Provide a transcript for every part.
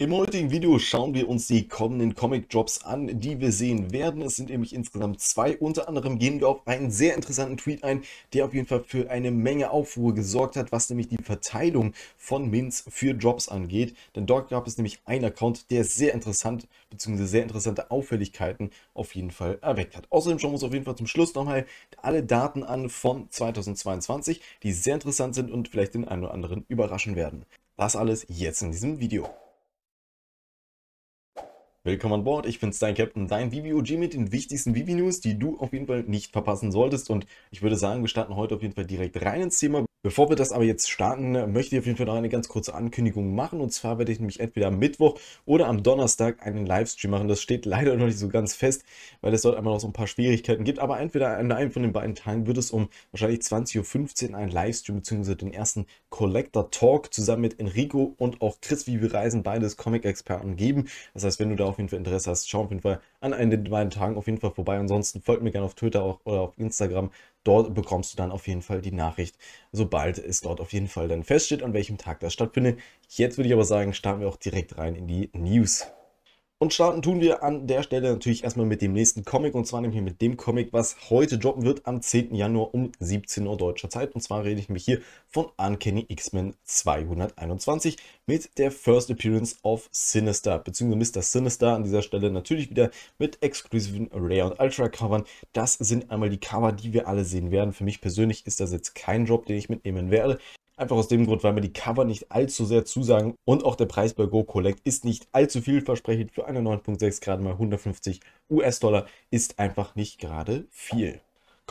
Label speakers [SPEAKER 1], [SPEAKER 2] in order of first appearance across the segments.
[SPEAKER 1] Im heutigen Video schauen wir uns die kommenden Comic Drops an, die wir sehen werden. Es sind nämlich insgesamt zwei. Unter anderem gehen wir auf einen sehr interessanten Tweet ein, der auf jeden Fall für eine Menge Aufruhr gesorgt hat, was nämlich die Verteilung von Mints für Drops angeht. Denn dort gab es nämlich einen Account, der sehr interessant bzw. sehr interessante Auffälligkeiten auf jeden Fall erweckt hat. Außerdem schauen wir uns auf jeden Fall zum Schluss nochmal alle Daten an von 2022, die sehr interessant sind und vielleicht den einen oder anderen überraschen werden. Das alles jetzt in diesem Video. Willkommen an Bord, ich bin's, dein Captain, dein VBOG mit den wichtigsten VB-News, die du auf jeden Fall nicht verpassen solltest. Und ich würde sagen, wir starten heute auf jeden Fall direkt rein ins Thema. Bevor wir das aber jetzt starten, ne, möchte ich auf jeden Fall noch eine ganz kurze Ankündigung machen. Und zwar werde ich nämlich entweder am Mittwoch oder am Donnerstag einen Livestream machen. Das steht leider noch nicht so ganz fest, weil es dort einmal noch so ein paar Schwierigkeiten gibt. Aber entweder an einem von den beiden Tagen wird es um wahrscheinlich 20.15 Uhr einen Livestream bzw. den ersten Collector Talk zusammen mit Enrico und auch Chris wie reisen beides Comic-Experten geben. Das heißt, wenn du da auf jeden Fall Interesse hast, schau auf jeden Fall an einem der beiden Tagen auf jeden Fall vorbei. Ansonsten folgt mir gerne auf Twitter auch, oder auf Instagram. Dort bekommst du dann auf jeden Fall die Nachricht, sobald es dort auf jeden Fall dann feststeht, an welchem Tag das stattfindet. Jetzt würde ich aber sagen, starten wir auch direkt rein in die News. Und starten tun wir an der Stelle natürlich erstmal mit dem nächsten Comic und zwar nämlich mit dem Comic, was heute droppen wird am 10. Januar um 17 Uhr deutscher Zeit. Und zwar rede ich mich hier von Uncanny X-Men 221 mit der First Appearance of Sinister, beziehungsweise Mr. Sinister an dieser Stelle natürlich wieder mit exklusiven Rare und Ultra Covern. Das sind einmal die Cover, die wir alle sehen werden. Für mich persönlich ist das jetzt kein Drop, den ich mitnehmen werde. Einfach aus dem Grund, weil mir die Cover nicht allzu sehr zusagen und auch der Preis bei Go Collect ist nicht allzu vielversprechend. Für eine 9.6 gerade mal 150 US-Dollar ist einfach nicht gerade viel.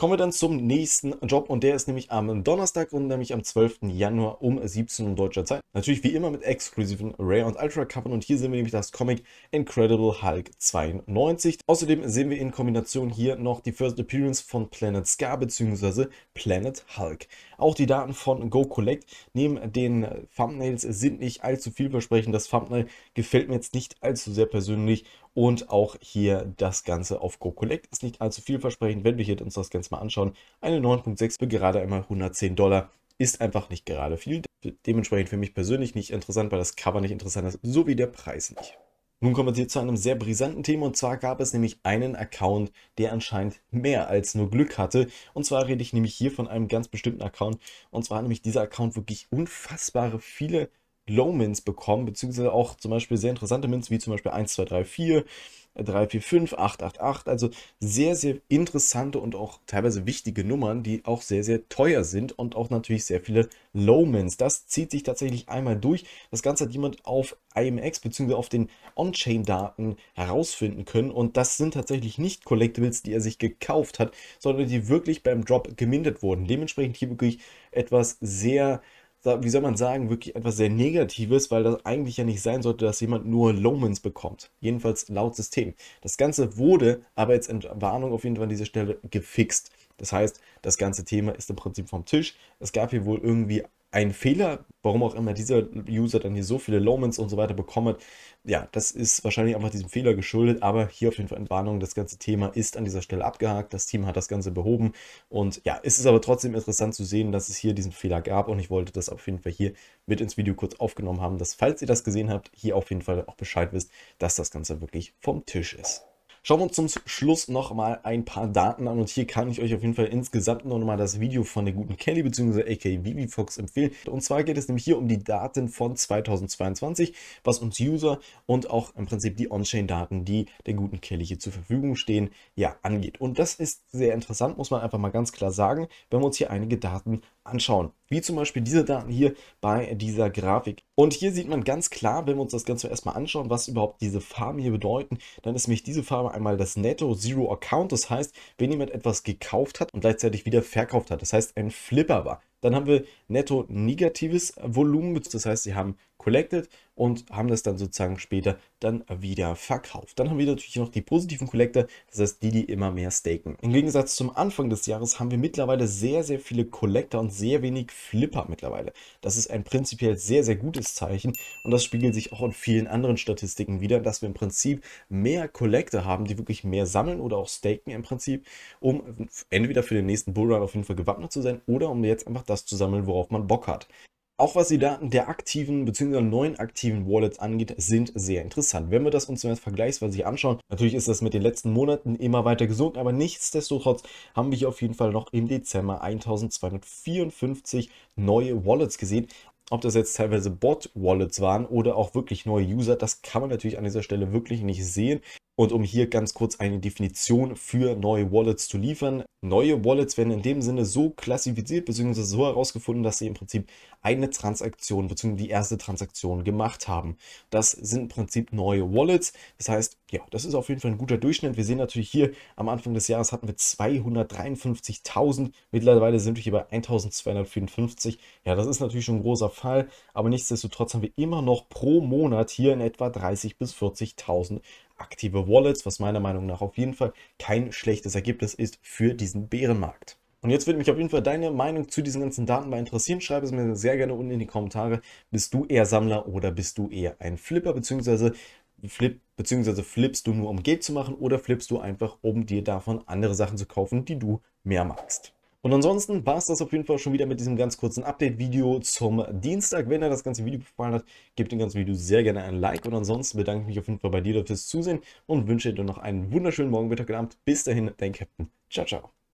[SPEAKER 1] Kommen wir dann zum nächsten Job und der ist nämlich am Donnerstag und nämlich am 12. Januar um 17 Uhr deutscher Zeit. Natürlich wie immer mit exklusiven Rare und Ultra Covern und hier sehen wir nämlich das Comic Incredible Hulk 92. Außerdem sehen wir in Kombination hier noch die First Appearance von Planet Scar bzw. Planet Hulk. Auch die Daten von Go Collect neben den Thumbnails sind nicht allzu vielversprechend. Das Thumbnail gefällt mir jetzt nicht allzu sehr persönlich und auch hier das Ganze auf Go Collect ist nicht allzu vielversprechend. Wenn wir hier uns das Ganze mal anschauen, eine 9.6 für gerade einmal 110 Dollar ist einfach nicht gerade viel. Dementsprechend für mich persönlich nicht interessant, weil das Cover nicht interessant ist, sowie der Preis nicht. Nun kommen wir jetzt zu einem sehr brisanten Thema und zwar gab es nämlich einen Account, der anscheinend mehr als nur Glück hatte. Und zwar rede ich nämlich hier von einem ganz bestimmten Account. Und zwar hat nämlich dieser Account wirklich unfassbare viele Low Mints bekommen, beziehungsweise auch zum Beispiel sehr interessante Mints, wie zum Beispiel 1, 2, 3, 4, 3, 4, 5, 8, 8, 8. Also sehr, sehr interessante und auch teilweise wichtige Nummern, die auch sehr, sehr teuer sind und auch natürlich sehr viele Low Mints. Das zieht sich tatsächlich einmal durch. Das Ganze hat jemand auf IMX beziehungsweise auf den On-Chain-Daten herausfinden können. Und das sind tatsächlich nicht Collectibles, die er sich gekauft hat, sondern die wirklich beim Drop gemindert wurden. Dementsprechend hier wirklich etwas sehr wie soll man sagen, wirklich etwas sehr Negatives, weil das eigentlich ja nicht sein sollte, dass jemand nur Lomans bekommt. Jedenfalls laut System. Das Ganze wurde aber jetzt in Warnung auf jeden Fall an dieser Stelle gefixt. Das heißt, das ganze Thema ist im Prinzip vom Tisch. Es gab hier wohl irgendwie ein Fehler, warum auch immer dieser User dann hier so viele Lowmans und so weiter bekommt, ja, das ist wahrscheinlich einfach diesem Fehler geschuldet, aber hier auf jeden Fall Entwarnung, das ganze Thema ist an dieser Stelle abgehakt, das Team hat das Ganze behoben und ja, ist es aber trotzdem interessant zu sehen, dass es hier diesen Fehler gab und ich wollte das auf jeden Fall hier mit ins Video kurz aufgenommen haben, dass falls ihr das gesehen habt, hier auf jeden Fall auch Bescheid wisst, dass das Ganze wirklich vom Tisch ist. Schauen wir uns zum Schluss nochmal ein paar Daten an und hier kann ich euch auf jeden Fall insgesamt nur nochmal das Video von der guten Kelly bzw. aka ViviFox empfehlen. Und zwar geht es nämlich hier um die Daten von 2022, was uns User und auch im Prinzip die On-Chain-Daten, die der guten Kelly hier zur Verfügung stehen, ja angeht. Und das ist sehr interessant, muss man einfach mal ganz klar sagen, wenn wir uns hier einige Daten anschauen. Wie zum Beispiel diese Daten hier bei dieser Grafik. Und hier sieht man ganz klar, wenn wir uns das Ganze erstmal anschauen, was überhaupt diese Farben hier bedeuten, dann ist nämlich diese Farbe einmal das Netto Zero Account. Das heißt, wenn jemand etwas gekauft hat und gleichzeitig wieder verkauft hat, das heißt ein Flipper war. Dann haben wir netto negatives Volumen, das heißt, sie haben collected und haben das dann sozusagen später dann wieder verkauft. Dann haben wir natürlich noch die positiven Collector, das heißt die, die immer mehr staken. Im Gegensatz zum Anfang des Jahres haben wir mittlerweile sehr, sehr viele Collector und sehr wenig Flipper mittlerweile. Das ist ein prinzipiell sehr, sehr gutes Zeichen und das spiegelt sich auch in vielen anderen Statistiken wieder, dass wir im Prinzip mehr Collector haben, die wirklich mehr sammeln oder auch staken im Prinzip, um entweder für den nächsten Bullrun auf jeden Fall gewappnet zu sein oder um jetzt einfach das zu sammeln, worauf man Bock hat. Auch was die Daten der aktiven bzw. neuen aktiven Wallets angeht, sind sehr interessant. Wenn wir das uns jetzt vergleichsweise anschauen, natürlich ist das mit den letzten Monaten immer weiter gesunken, aber nichtsdestotrotz haben wir hier auf jeden Fall noch im Dezember 1254 neue Wallets gesehen. Ob das jetzt teilweise Bot-Wallets waren oder auch wirklich neue User, das kann man natürlich an dieser Stelle wirklich nicht sehen. Und um hier ganz kurz eine Definition für neue Wallets zu liefern, neue Wallets werden in dem Sinne so klassifiziert bzw. so herausgefunden, dass sie im Prinzip eine Transaktion bzw. die erste Transaktion gemacht haben. Das sind im Prinzip neue Wallets. Das heißt, ja, das ist auf jeden Fall ein guter Durchschnitt. Wir sehen natürlich hier, am Anfang des Jahres hatten wir 253.000. Mittlerweile sind wir hier bei 1.254. Ja, das ist natürlich schon ein großer Fall, aber nichtsdestotrotz haben wir immer noch pro Monat hier in etwa 30.000 bis 40.000 aktive Wallets, was meiner Meinung nach auf jeden Fall kein schlechtes Ergebnis ist für die diesen Bärenmarkt. Und jetzt würde mich auf jeden Fall deine Meinung zu diesen ganzen Daten mal interessieren. Schreib es mir sehr gerne unten in die Kommentare. Bist du eher Sammler oder bist du eher ein Flipper? Beziehungsweise, flip, beziehungsweise flippst du nur, um Geld zu machen oder flippst du einfach, um dir davon andere Sachen zu kaufen, die du mehr magst? Und ansonsten war es das auf jeden Fall schon wieder mit diesem ganz kurzen Update-Video zum Dienstag. Wenn dir das ganze Video gefallen hat, gib dem ganzen Video sehr gerne ein Like. Und ansonsten bedanke ich mich auf jeden Fall bei dir fürs Zusehen und wünsche dir noch einen wunderschönen Morgen, Mittag und Abend. Bis dahin, dein Captain. Ciao, ciao.